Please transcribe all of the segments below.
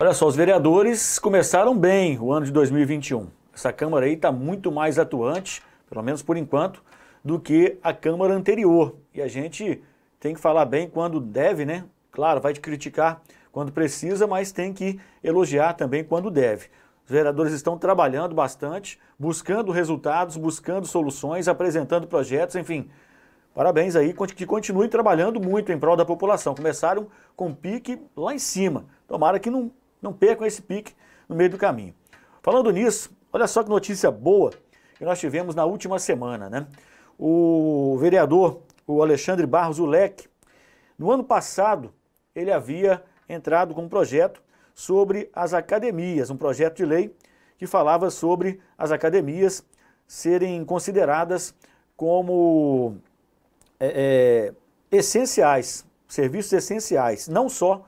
Olha só, os vereadores começaram bem o ano de 2021. Essa Câmara aí está muito mais atuante, pelo menos por enquanto, do que a Câmara anterior. E a gente tem que falar bem quando deve, né? Claro, vai te criticar quando precisa, mas tem que elogiar também quando deve. Os vereadores estão trabalhando bastante, buscando resultados, buscando soluções, apresentando projetos, enfim. Parabéns aí, que continue trabalhando muito em prol da população. Começaram com pique lá em cima. Tomara que não não percam esse pique no meio do caminho. Falando nisso, olha só que notícia boa que nós tivemos na última semana, né? O vereador, o Alexandre Barros Ulec, no ano passado, ele havia entrado com um projeto sobre as academias, um projeto de lei que falava sobre as academias serem consideradas como é, é, essenciais, serviços essenciais, não só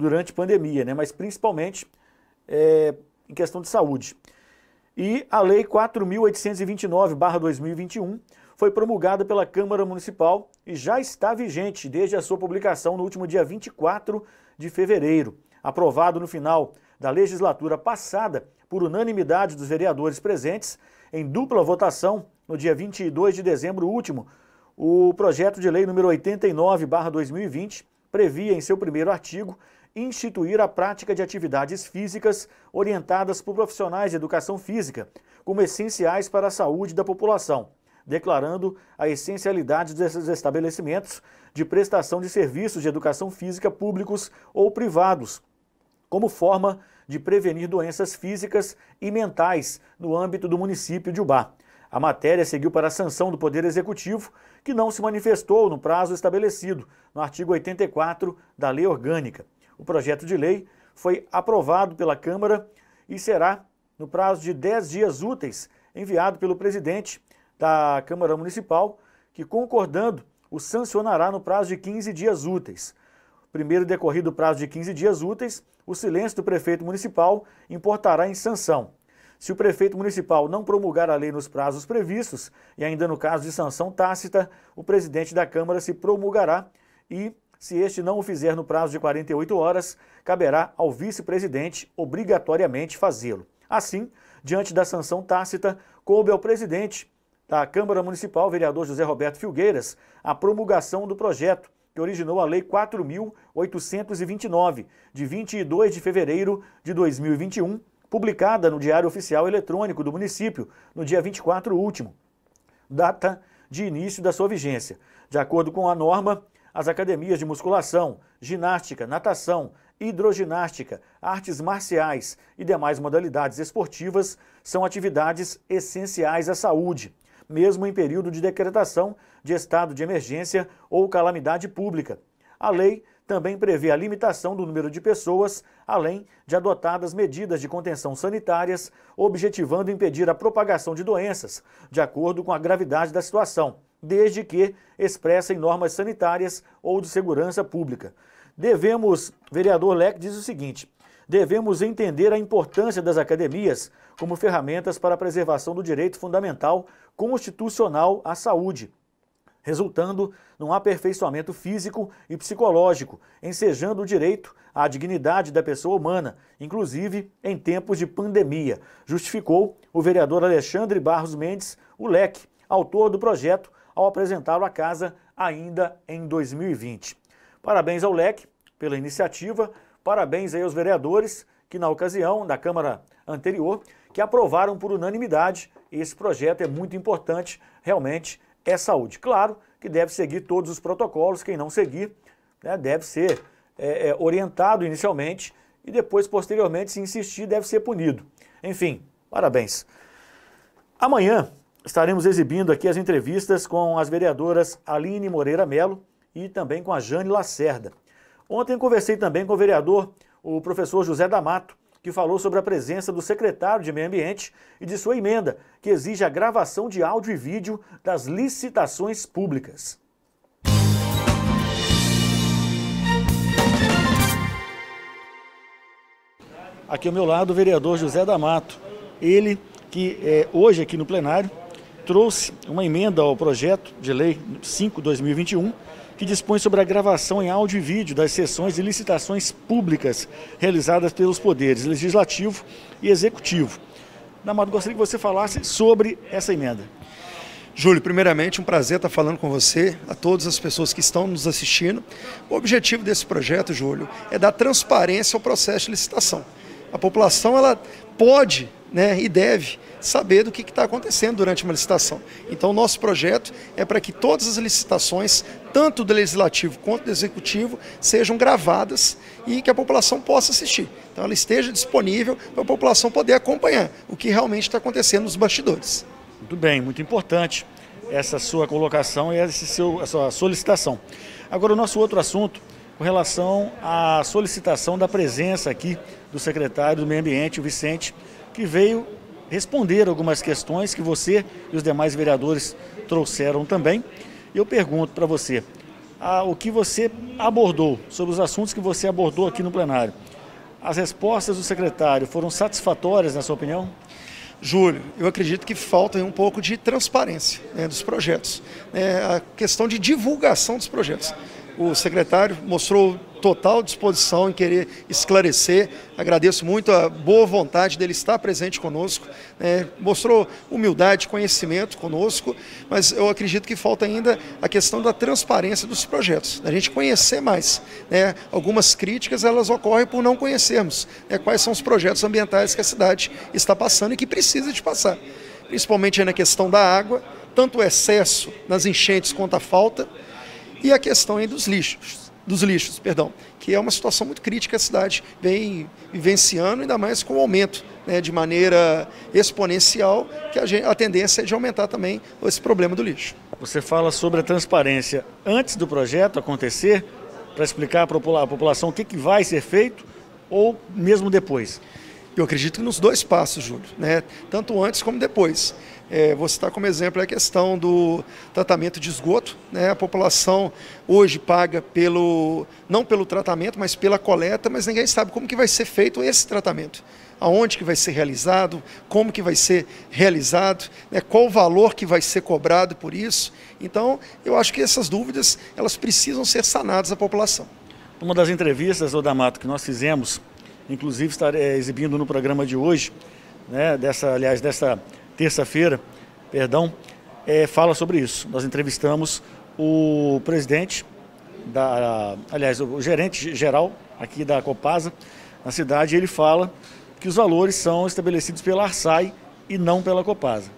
durante pandemia, né? mas principalmente é, em questão de saúde. E a Lei 4.829-2021 foi promulgada pela Câmara Municipal e já está vigente desde a sua publicação no último dia 24 de fevereiro. Aprovado no final da legislatura passada por unanimidade dos vereadores presentes, em dupla votação no dia 22 de dezembro último, o projeto de lei número 89/2020 previa em seu primeiro artigo instituir a prática de atividades físicas orientadas por profissionais de educação física, como essenciais para a saúde da população, declarando a essencialidade desses estabelecimentos de prestação de serviços de educação física públicos ou privados, como forma de prevenir doenças físicas e mentais no âmbito do município de Ubá. A matéria seguiu para a sanção do Poder Executivo, que não se manifestou no prazo estabelecido no artigo 84 da Lei Orgânica. O projeto de lei foi aprovado pela Câmara e será, no prazo de 10 dias úteis, enviado pelo presidente da Câmara Municipal, que, concordando, o sancionará no prazo de 15 dias úteis. Primeiro decorrido o prazo de 15 dias úteis, o silêncio do prefeito municipal importará em sanção. Se o prefeito municipal não promulgar a lei nos prazos previstos, e ainda no caso de sanção tácita, o presidente da Câmara se promulgará e se este não o fizer no prazo de 48 horas, caberá ao vice-presidente obrigatoriamente fazê-lo. Assim, diante da sanção tácita, coube ao presidente da Câmara Municipal, vereador José Roberto Filgueiras, a promulgação do projeto que originou a Lei 4.829, de 22 de fevereiro de 2021, publicada no Diário Oficial Eletrônico do município, no dia 24 último, data de início da sua vigência. De acordo com a norma, as academias de musculação, ginástica, natação, hidroginástica, artes marciais e demais modalidades esportivas são atividades essenciais à saúde, mesmo em período de decretação de estado de emergência ou calamidade pública. A lei também prevê a limitação do número de pessoas, além de adotadas medidas de contenção sanitárias, objetivando impedir a propagação de doenças, de acordo com a gravidade da situação desde que expressa em normas sanitárias ou de segurança pública. Devemos, vereador Leque diz o seguinte: devemos entender a importância das academias como ferramentas para a preservação do direito fundamental constitucional à saúde, resultando num aperfeiçoamento físico e psicológico, ensejando o direito à dignidade da pessoa humana, inclusive em tempos de pandemia, justificou o vereador Alexandre Barros Mendes, o Leque, autor do projeto ao apresentá-lo à casa ainda em 2020. Parabéns ao LEC pela iniciativa, parabéns aí aos vereadores que na ocasião da Câmara anterior que aprovaram por unanimidade esse projeto é muito importante, realmente é saúde. Claro que deve seguir todos os protocolos, quem não seguir né, deve ser é, é orientado inicialmente e depois, posteriormente, se insistir, deve ser punido. Enfim, parabéns. Amanhã, estaremos exibindo aqui as entrevistas com as vereadoras Aline Moreira Melo e também com a Jane Lacerda. Ontem conversei também com o vereador, o professor José D'Amato, que falou sobre a presença do secretário de Meio Ambiente e de sua emenda, que exige a gravação de áudio e vídeo das licitações públicas. Aqui ao meu lado, o vereador José D'Amato. Ele que é, hoje aqui no plenário trouxe uma emenda ao projeto de lei 5/2021 que dispõe sobre a gravação em áudio e vídeo das sessões e licitações públicas realizadas pelos poderes legislativo e executivo. Namado, gostaria que você falasse sobre essa emenda. Júlio, primeiramente, um prazer estar falando com você, a todas as pessoas que estão nos assistindo. O objetivo desse projeto, Júlio, é dar transparência ao processo de licitação. A população ela pode né, e deve saber do que está acontecendo durante uma licitação. Então, nosso projeto é para que todas as licitações, tanto do Legislativo quanto do Executivo, sejam gravadas e que a população possa assistir. Então, ela esteja disponível para a população poder acompanhar o que realmente está acontecendo nos bastidores. Muito bem, muito importante essa sua colocação e essa sua solicitação. Agora, o nosso outro assunto com relação à solicitação da presença aqui do secretário do Meio Ambiente, o Vicente, que veio responder algumas questões que você e os demais vereadores trouxeram também. Eu pergunto para você, a, o que você abordou, sobre os assuntos que você abordou aqui no plenário, as respostas do secretário foram satisfatórias, na sua opinião? Júlio, eu acredito que falta um pouco de transparência né, dos projetos, é, a questão de divulgação dos projetos o secretário mostrou total disposição em querer esclarecer. Agradeço muito a boa vontade dele estar presente conosco. Né? Mostrou humildade, conhecimento conosco, mas eu acredito que falta ainda a questão da transparência dos projetos, da gente conhecer mais. Né? Algumas críticas elas ocorrem por não conhecermos né? quais são os projetos ambientais que a cidade está passando e que precisa de passar. Principalmente na questão da água, tanto o excesso nas enchentes quanto a falta. E a questão aí dos lixos, dos lixos, perdão, que é uma situação muito crítica que a cidade vem vivenciando, ainda mais com o aumento né, de maneira exponencial, que a, gente, a tendência é de aumentar também esse problema do lixo. Você fala sobre a transparência. Antes do projeto acontecer, para explicar à população o que, que vai ser feito, ou mesmo depois? Eu acredito nos dois passos, Júlio, né? tanto antes como depois. É, vou citar como exemplo a questão do tratamento de esgoto. Né? A população hoje paga pelo não pelo tratamento, mas pela coleta, mas ninguém sabe como que vai ser feito esse tratamento. Aonde que vai ser realizado, como que vai ser realizado, né? qual o valor que vai ser cobrado por isso. Então, eu acho que essas dúvidas elas precisam ser sanadas à população. Uma das entrevistas, Odamato, que nós fizemos inclusive estarei eh, exibindo no programa de hoje, né, dessa, aliás, dessa terça-feira, perdão, é, fala sobre isso. Nós entrevistamos o presidente, da, aliás, o gerente geral aqui da Copasa, na cidade, ele fala que os valores são estabelecidos pela Arsai e não pela Copasa.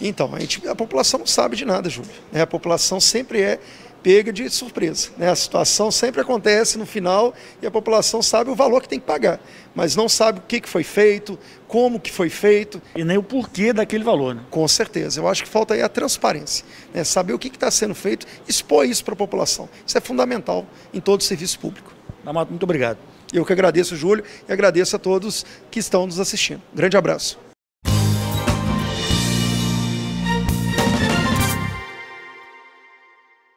Então, a, gente, a população não sabe de nada, Júlio. É, a população sempre é pega de surpresa. Né? A situação sempre acontece no final e a população sabe o valor que tem que pagar, mas não sabe o que, foi feito, como que foi feito. E nem o porquê daquele valor. Né? Com certeza. Eu acho que falta aí a transparência, né? saber o que está sendo feito, expor isso para a população. Isso é fundamental em todo o serviço público. Damato, muito obrigado. Eu que agradeço, Júlio, e agradeço a todos que estão nos assistindo. Grande abraço.